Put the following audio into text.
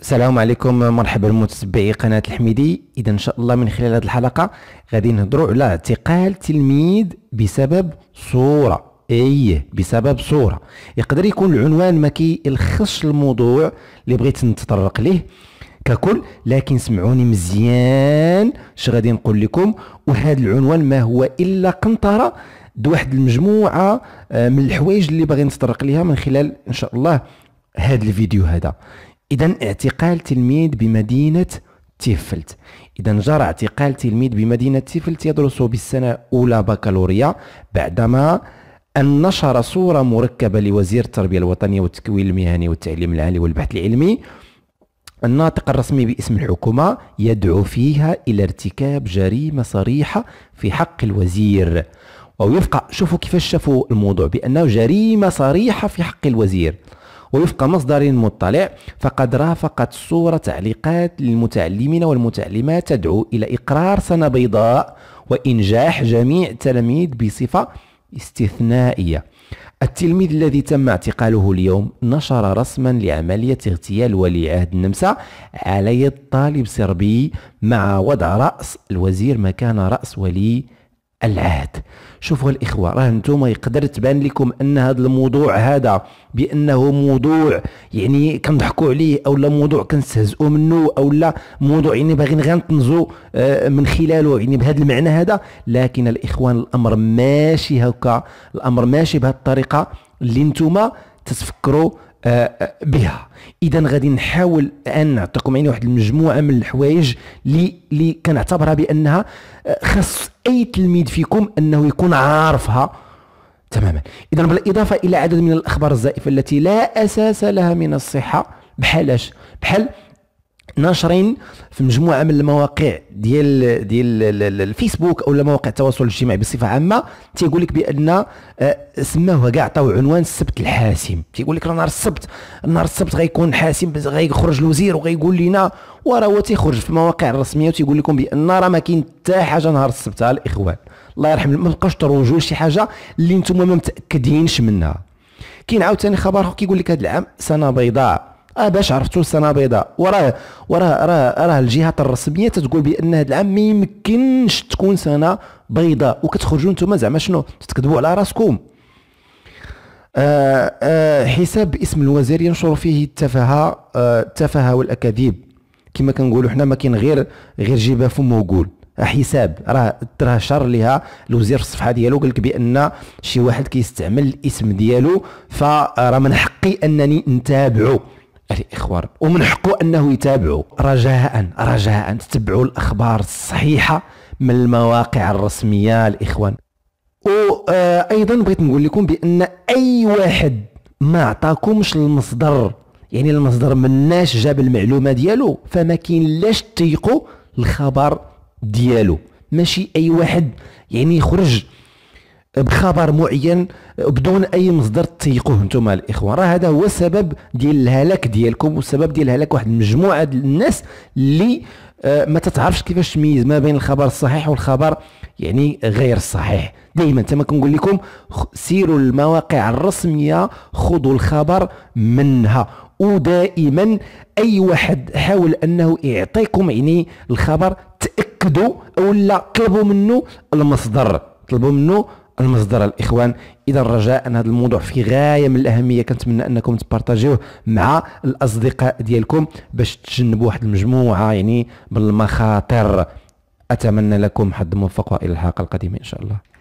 السلام عليكم مرحبا بمتابعي قناة الحميدي إذا إن شاء الله من خلال هذه الحلقة غادي نهضروا على اعتقال تلميذ بسبب صورة أي بسبب صورة يقدر يكون العنوان ما كيلخصش الموضوع اللي بغيت نتطرق ليه ككل لكن سمعوني مزيان اش غادي نقول لكم وهذا العنوان ما هو الا قنطره واحد المجموعه آه، من الحوايج اللي باغي نتطرق ليها من خلال ان شاء الله هذا الفيديو هذا إذا اعتقال تلميذ بمدينة تيفلت إذا جرى اعتقال تلميذ بمدينة تيفلت يدرس بالسنة الأولى بكالوريا بعدما أن نشر صورة مركبة لوزير التربية الوطنية والتكوين المهني والتعليم العالي والبحث العلمي الناطق الرسمي باسم الحكومة يدعو فيها إلى ارتكاب جريمة صريحة في حق الوزير ووفق شوفوا كيفاش شافوا الموضوع بأنه جريمة صريحة في حق الوزير ووفق مصدر مطلع فقد رافقت الصورة تعليقات للمتعلمين والمتعلمات تدعو إلى إقرار سنة بيضاء وإنجاح جميع التلاميذ بصفة استثنائية التلميذ الذي تم اعتقاله اليوم نشر رسما لعملية اغتيال ولي عهد النمسا علي يد طالب سربي مع وضع رأس الوزير مكان رأس ولي العهد شوفوا الاخوه راه انتم يقدر تبان لكم ان هذا الموضوع هذا بانه موضوع يعني كنضحكوا عليه او لا موضوع كنستهزئوا منه او لا موضوع يعني باغيين غير نطنزوا آه، من خلاله يعني بهذا المعنى هذا لكن الاخوان الامر ماشي هكا الامر ماشي بهذه الطريقه اللي نتوما تتفكروا بها اذا غادي نحاول ان نعطيكم يعني واحد المجموعه من الحوايج اللي اللي كنعتبرها بانها آه، خاص اي تلميذ فيكم انه يكون عارفها تماما اذا بالاضافه الى عدد من الاخبار الزائفه التي لا اساس لها من الصحه بحال اش بحال ناشرين في مجموعه من المواقع ديال ديال الفيسبوك او مواقع التواصل الاجتماعي بصفه عامه تيقول لك بان آه، سماوها كاع عطاو عنوان السبت الحاسم تيقول لك راه نهار السبت نهار السبت غيكون حاسم غيخرج الوزير وغيقول لنا وراه هو تيخرج في المواقع الرسميه وتيقول لكم بان راه ما كاين حتى حاجه نهار السبت ها الاخوان الله يرحم ما بقاوش تروجوا شي حاجه اللي نتوما ما متاكدينش منها كاين عاوتاني خبر كيقول لك هذا العام سنه بيضاء اه باش عرفتوا السنه بيضاء وراه وراه راه راه الجهات الرسميه تتقول بان هذا العام ما يمكنش تكون سنه بيضاء وكتخرجوا نتوما زعما شنو تتكذبوا على راسكم آه آه حساب اسم الوزير ينشر فيه التفاهه آه التفاهه والاكاذيب كما كنقولوا حنا ما كاين غير غير جيبه فم وقول حساب راه راه شر ليها الوزير في الصفحه ديالو قال لك بان شي واحد كيستعمل الاسم ديالو فراه آه، من حقي انني نتابعه الاخوان ومن حقه انه يتابعوا رجاء رجاء تتبعوا الاخبار الصحيحه من المواقع الرسميه الاخوان وايضا بغيت نقول لكم بان اي واحد ما عطاكمش المصدر يعني المصدر مناش جاب المعلومه ديالو فما كاين لاش تيقوا الخبر ديالو ماشي اي واحد يعني يخرج بخبر معين بدون اي مصدر تيقوه نتوما الاخوان راه هذا هو السبب ديال الهلاك ديالكم والسبب ديال هلاك واحد المجموعه ديال الناس اللي آه، ما تتعرفش كيفاش تميز ما بين الخبر الصحيح والخبر يعني غير الصحيح دائما تما كنقول لكم سيروا المواقع الرسميه خذوا الخبر منها ودائما اي واحد حاول انه يعطيكم يعني الخبر تاكدوا او لا طلبوا منه المصدر طلبوا منه المصدر الاخوان اذا رجاء هذا الموضوع في غايه من الاهميه كنتمنى انكم تبارطاجيوه مع الاصدقاء ديالكم باش تجنبوا واحد المجموعه يعني من المخاطر اتمنى لكم حظ موفق والى الحلقه القادمه ان شاء الله